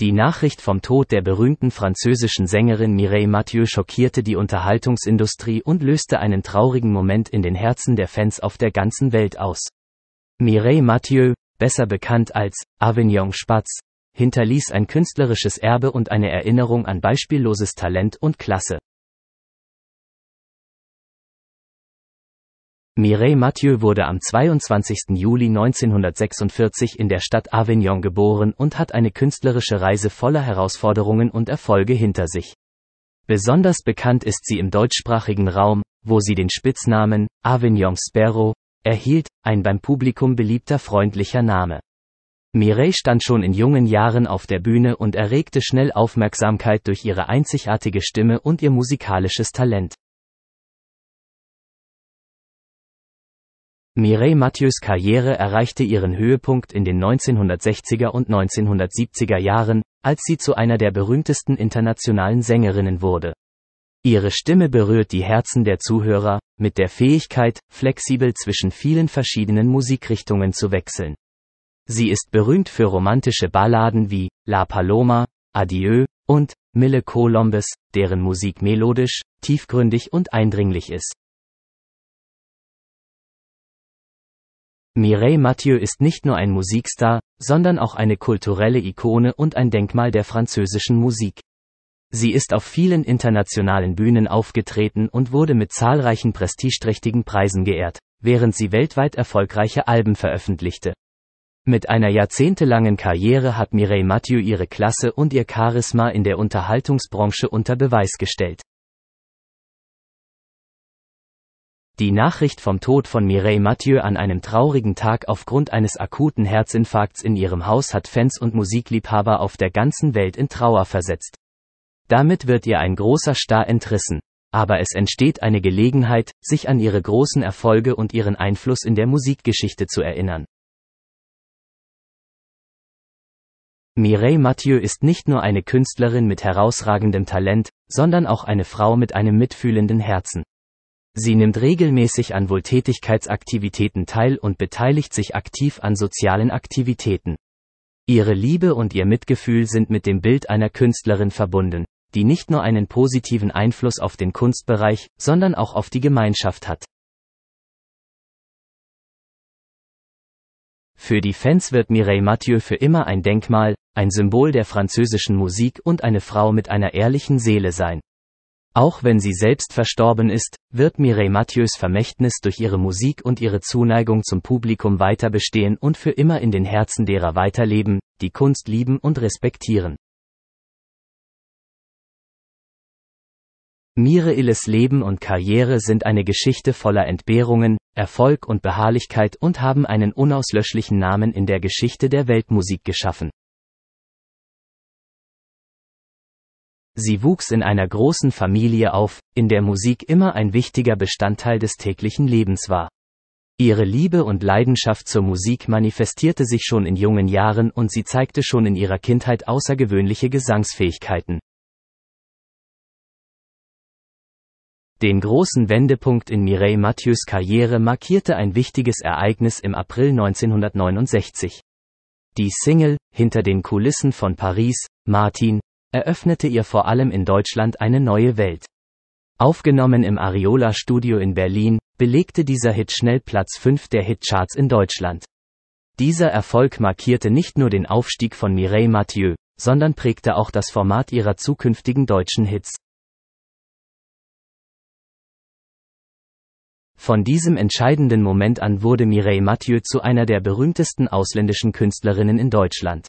Die Nachricht vom Tod der berühmten französischen Sängerin Mireille Mathieu schockierte die Unterhaltungsindustrie und löste einen traurigen Moment in den Herzen der Fans auf der ganzen Welt aus. Mireille Mathieu, besser bekannt als Avignon Spatz, hinterließ ein künstlerisches Erbe und eine Erinnerung an beispielloses Talent und Klasse. Mireille Mathieu wurde am 22. Juli 1946 in der Stadt Avignon geboren und hat eine künstlerische Reise voller Herausforderungen und Erfolge hinter sich. Besonders bekannt ist sie im deutschsprachigen Raum, wo sie den Spitznamen Avignon Sparrow erhielt, ein beim Publikum beliebter freundlicher Name. Mireille stand schon in jungen Jahren auf der Bühne und erregte schnell Aufmerksamkeit durch ihre einzigartige Stimme und ihr musikalisches Talent. Mireille Mathieu's Karriere erreichte ihren Höhepunkt in den 1960er und 1970er Jahren, als sie zu einer der berühmtesten internationalen Sängerinnen wurde. Ihre Stimme berührt die Herzen der Zuhörer, mit der Fähigkeit, flexibel zwischen vielen verschiedenen Musikrichtungen zu wechseln. Sie ist berühmt für romantische Balladen wie La Paloma, Adieu und Mille Colombes, deren Musik melodisch, tiefgründig und eindringlich ist. Mireille Mathieu ist nicht nur ein Musikstar, sondern auch eine kulturelle Ikone und ein Denkmal der französischen Musik. Sie ist auf vielen internationalen Bühnen aufgetreten und wurde mit zahlreichen prestigeträchtigen Preisen geehrt, während sie weltweit erfolgreiche Alben veröffentlichte. Mit einer jahrzehntelangen Karriere hat Mireille Mathieu ihre Klasse und ihr Charisma in der Unterhaltungsbranche unter Beweis gestellt. Die Nachricht vom Tod von Mireille Mathieu an einem traurigen Tag aufgrund eines akuten Herzinfarkts in ihrem Haus hat Fans und Musikliebhaber auf der ganzen Welt in Trauer versetzt. Damit wird ihr ein großer Star entrissen, aber es entsteht eine Gelegenheit, sich an ihre großen Erfolge und ihren Einfluss in der Musikgeschichte zu erinnern. Mireille Mathieu ist nicht nur eine Künstlerin mit herausragendem Talent, sondern auch eine Frau mit einem mitfühlenden Herzen. Sie nimmt regelmäßig an Wohltätigkeitsaktivitäten teil und beteiligt sich aktiv an sozialen Aktivitäten. Ihre Liebe und ihr Mitgefühl sind mit dem Bild einer Künstlerin verbunden, die nicht nur einen positiven Einfluss auf den Kunstbereich, sondern auch auf die Gemeinschaft hat. Für die Fans wird Mireille Mathieu für immer ein Denkmal, ein Symbol der französischen Musik und eine Frau mit einer ehrlichen Seele sein. Auch wenn sie selbst verstorben ist, wird Mireille Mathieu's Vermächtnis durch ihre Musik und ihre Zuneigung zum Publikum weiter bestehen und für immer in den Herzen derer weiterleben, die Kunst lieben und respektieren. Mireilles Leben und Karriere sind eine Geschichte voller Entbehrungen, Erfolg und Beharrlichkeit und haben einen unauslöschlichen Namen in der Geschichte der Weltmusik geschaffen. Sie wuchs in einer großen Familie auf, in der Musik immer ein wichtiger Bestandteil des täglichen Lebens war. Ihre Liebe und Leidenschaft zur Musik manifestierte sich schon in jungen Jahren und sie zeigte schon in ihrer Kindheit außergewöhnliche Gesangsfähigkeiten. Den großen Wendepunkt in Mireille Mathieu's Karriere markierte ein wichtiges Ereignis im April 1969. Die Single Hinter den Kulissen von Paris, Martin, eröffnete ihr vor allem in Deutschland eine neue Welt. Aufgenommen im Ariola Studio in Berlin, belegte dieser Hit schnell Platz 5 der Hitcharts in Deutschland. Dieser Erfolg markierte nicht nur den Aufstieg von Mireille Mathieu, sondern prägte auch das Format ihrer zukünftigen deutschen Hits. Von diesem entscheidenden Moment an wurde Mireille Mathieu zu einer der berühmtesten ausländischen Künstlerinnen in Deutschland.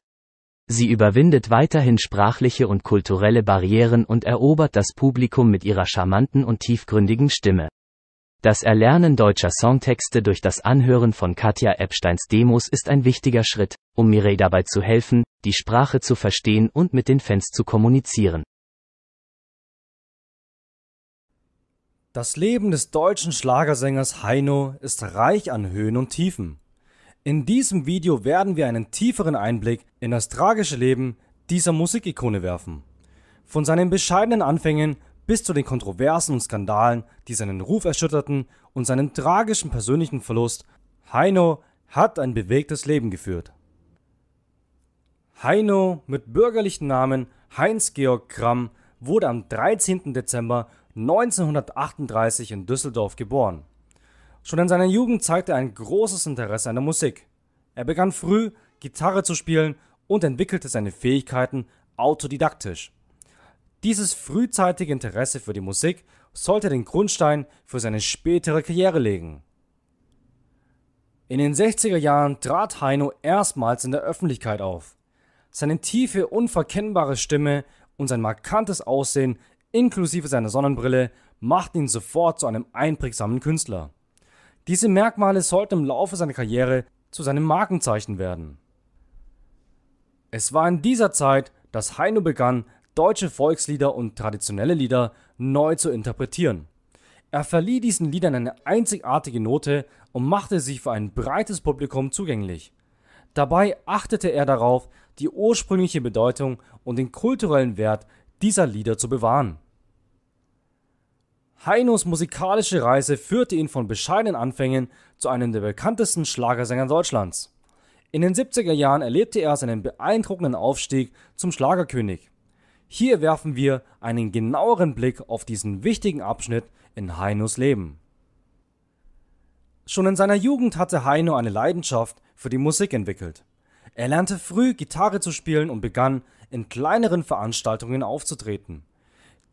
Sie überwindet weiterhin sprachliche und kulturelle Barrieren und erobert das Publikum mit ihrer charmanten und tiefgründigen Stimme. Das Erlernen deutscher Songtexte durch das Anhören von Katja Epsteins Demos ist ein wichtiger Schritt, um Mireille dabei zu helfen, die Sprache zu verstehen und mit den Fans zu kommunizieren. Das Leben des deutschen Schlagersängers Heino ist reich an Höhen und Tiefen. In diesem Video werden wir einen tieferen Einblick in das tragische Leben dieser Musikikone werfen. Von seinen bescheidenen Anfängen bis zu den Kontroversen und Skandalen, die seinen Ruf erschütterten und seinen tragischen persönlichen Verlust, Heino hat ein bewegtes Leben geführt. Heino mit bürgerlichen Namen Heinz-Georg Kramm wurde am 13. Dezember 1938 in Düsseldorf geboren. Schon in seiner Jugend zeigte er ein großes Interesse an der Musik. Er begann früh, Gitarre zu spielen und entwickelte seine Fähigkeiten autodidaktisch. Dieses frühzeitige Interesse für die Musik sollte den Grundstein für seine spätere Karriere legen. In den 60er Jahren trat Heino erstmals in der Öffentlichkeit auf. Seine tiefe, unverkennbare Stimme und sein markantes Aussehen inklusive seiner Sonnenbrille machten ihn sofort zu einem einprägsamen Künstler. Diese Merkmale sollten im Laufe seiner Karriere zu seinem Markenzeichen werden. Es war in dieser Zeit, dass Heino begann, deutsche Volkslieder und traditionelle Lieder neu zu interpretieren. Er verlieh diesen Liedern eine einzigartige Note und machte sie für ein breites Publikum zugänglich. Dabei achtete er darauf, die ursprüngliche Bedeutung und den kulturellen Wert dieser Lieder zu bewahren. Heinos musikalische Reise führte ihn von bescheidenen Anfängen zu einem der bekanntesten Schlagersänger Deutschlands. In den 70er Jahren erlebte er seinen beeindruckenden Aufstieg zum Schlagerkönig. Hier werfen wir einen genaueren Blick auf diesen wichtigen Abschnitt in Heinos Leben. Schon in seiner Jugend hatte Heino eine Leidenschaft für die Musik entwickelt. Er lernte früh Gitarre zu spielen und begann, in kleineren Veranstaltungen aufzutreten.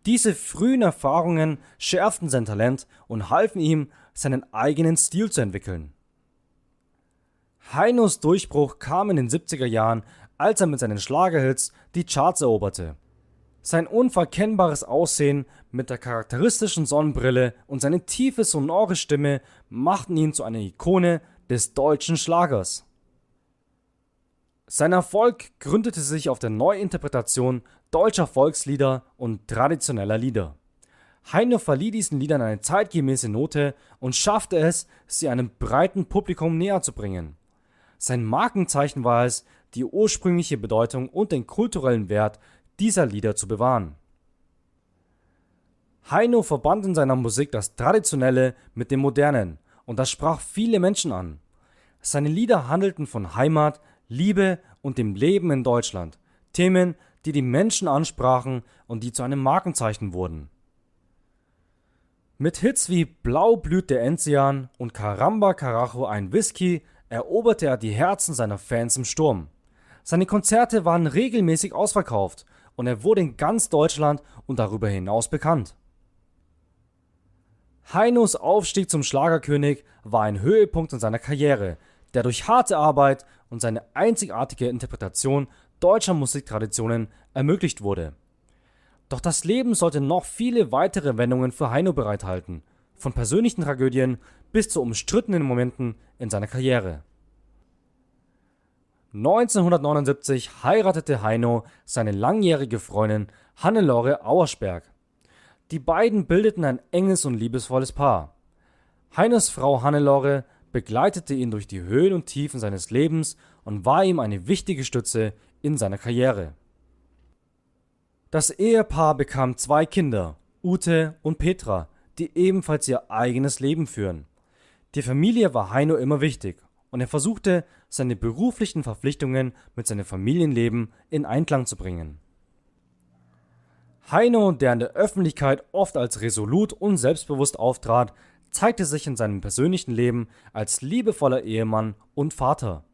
Diese frühen Erfahrungen schärften sein Talent und halfen ihm, seinen eigenen Stil zu entwickeln. Heinos Durchbruch kam in den 70er Jahren, als er mit seinen Schlagerhits die Charts eroberte. Sein unverkennbares Aussehen mit der charakteristischen Sonnenbrille und seine tiefe sonore Stimme machten ihn zu einer Ikone des deutschen Schlagers. Sein Erfolg gründete sich auf der Neuinterpretation deutscher Volkslieder und traditioneller Lieder. Heino verlieh diesen Liedern eine zeitgemäße Note und schaffte es, sie einem breiten Publikum näher zu bringen. Sein Markenzeichen war es, die ursprüngliche Bedeutung und den kulturellen Wert dieser Lieder zu bewahren. Heino verband in seiner Musik das Traditionelle mit dem Modernen und das sprach viele Menschen an. Seine Lieder handelten von Heimat, Liebe und dem Leben in Deutschland, Themen, die die Menschen ansprachen und die zu einem Markenzeichen wurden. Mit Hits wie Blau blüht der Enzian und Caramba Carajo ein Whisky eroberte er die Herzen seiner Fans im Sturm. Seine Konzerte waren regelmäßig ausverkauft und er wurde in ganz Deutschland und darüber hinaus bekannt. Heinos Aufstieg zum Schlagerkönig war ein Höhepunkt in seiner Karriere, der durch harte Arbeit und seine einzigartige Interpretation deutscher Musiktraditionen ermöglicht wurde. Doch das Leben sollte noch viele weitere Wendungen für Heino bereithalten, von persönlichen Tragödien bis zu umstrittenen Momenten in seiner Karriere. 1979 heiratete Heino seine langjährige Freundin Hannelore Auersberg. Die beiden bildeten ein enges und liebesvolles Paar. Heines Frau Hannelore begleitete ihn durch die Höhen und Tiefen seines Lebens und war ihm eine wichtige Stütze in seiner Karriere. Das Ehepaar bekam zwei Kinder, Ute und Petra, die ebenfalls ihr eigenes Leben führen. Die Familie war Heino immer wichtig und er versuchte, seine beruflichen Verpflichtungen mit seinem Familienleben in Einklang zu bringen. Heino, der in der Öffentlichkeit oft als resolut und selbstbewusst auftrat, zeigte sich in seinem persönlichen Leben als liebevoller Ehemann und Vater.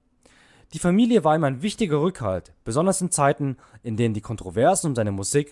Die Familie war ihm ein wichtiger Rückhalt, besonders in Zeiten, in denen die Kontroversen um seine Musik